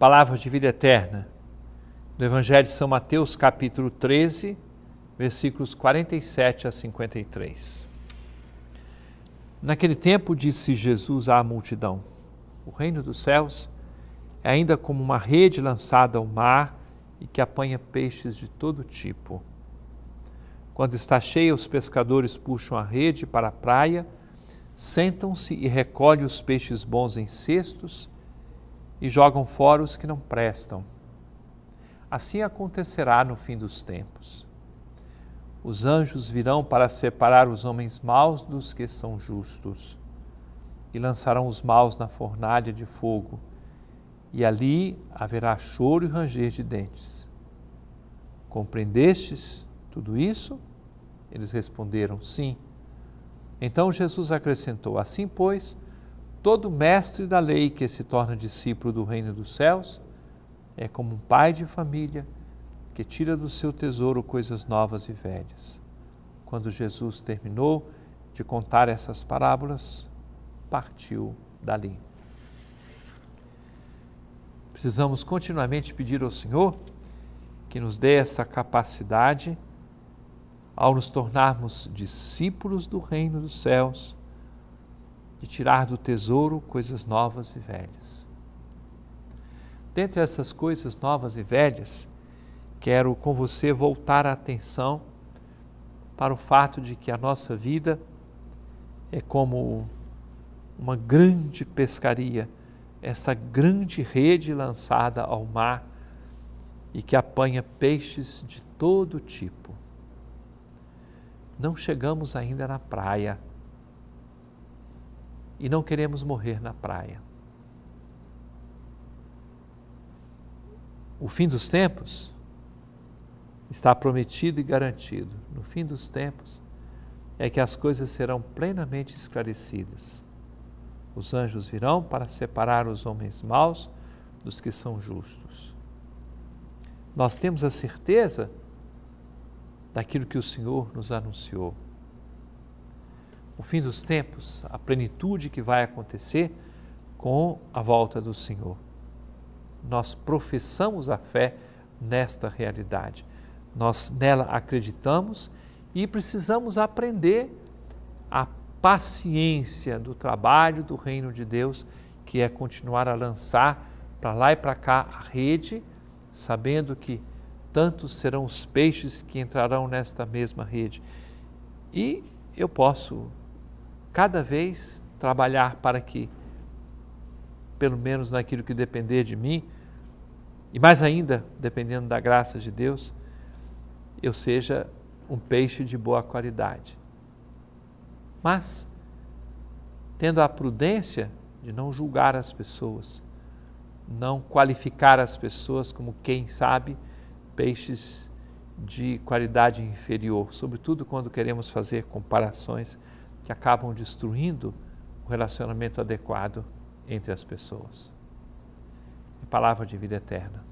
palavra de vida eterna, do Evangelho de São Mateus, capítulo 13, versículos 47 a 53. Naquele tempo disse Jesus à multidão: O reino dos céus é ainda como uma rede lançada ao mar e que apanha peixes de todo tipo. Quando está cheia, os pescadores puxam a rede para a praia, sentam-se e recolhem os peixes bons em cestos e jogam fora os que não prestam. Assim acontecerá no fim dos tempos. Os anjos virão para separar os homens maus dos que são justos, e lançarão os maus na fornalha de fogo, e ali haverá choro e ranger de dentes. Compreendestes tudo isso? Eles responderam: Sim. Então Jesus acrescentou: Assim, pois, Todo mestre da lei que se torna discípulo do reino dos céus é como um pai de família que tira do seu tesouro coisas novas e velhas. Quando Jesus terminou de contar essas parábolas, partiu dali. Precisamos continuamente pedir ao Senhor que nos dê essa capacidade ao nos tornarmos discípulos do reino dos céus de tirar do tesouro coisas novas e velhas. Dentre essas coisas novas e velhas, quero com você voltar a atenção para o fato de que a nossa vida é como uma grande pescaria, essa grande rede lançada ao mar e que apanha peixes de todo tipo. Não chegamos ainda na praia e não queremos morrer na praia. O fim dos tempos está prometido e garantido. No fim dos tempos é que as coisas serão plenamente esclarecidas. Os anjos virão para separar os homens maus dos que são justos. Nós temos a certeza daquilo que o Senhor nos anunciou o fim dos tempos, a plenitude que vai acontecer com a volta do Senhor. Nós professamos a fé nesta realidade. Nós nela acreditamos e precisamos aprender a paciência do trabalho do reino de Deus, que é continuar a lançar para lá e para cá a rede, sabendo que tantos serão os peixes que entrarão nesta mesma rede. E eu posso cada vez trabalhar para que, pelo menos naquilo que depender de mim, e mais ainda, dependendo da graça de Deus, eu seja um peixe de boa qualidade. Mas, tendo a prudência de não julgar as pessoas, não qualificar as pessoas como quem sabe peixes de qualidade inferior, sobretudo quando queremos fazer comparações que acabam destruindo o relacionamento adequado entre as pessoas. É palavra de vida eterna.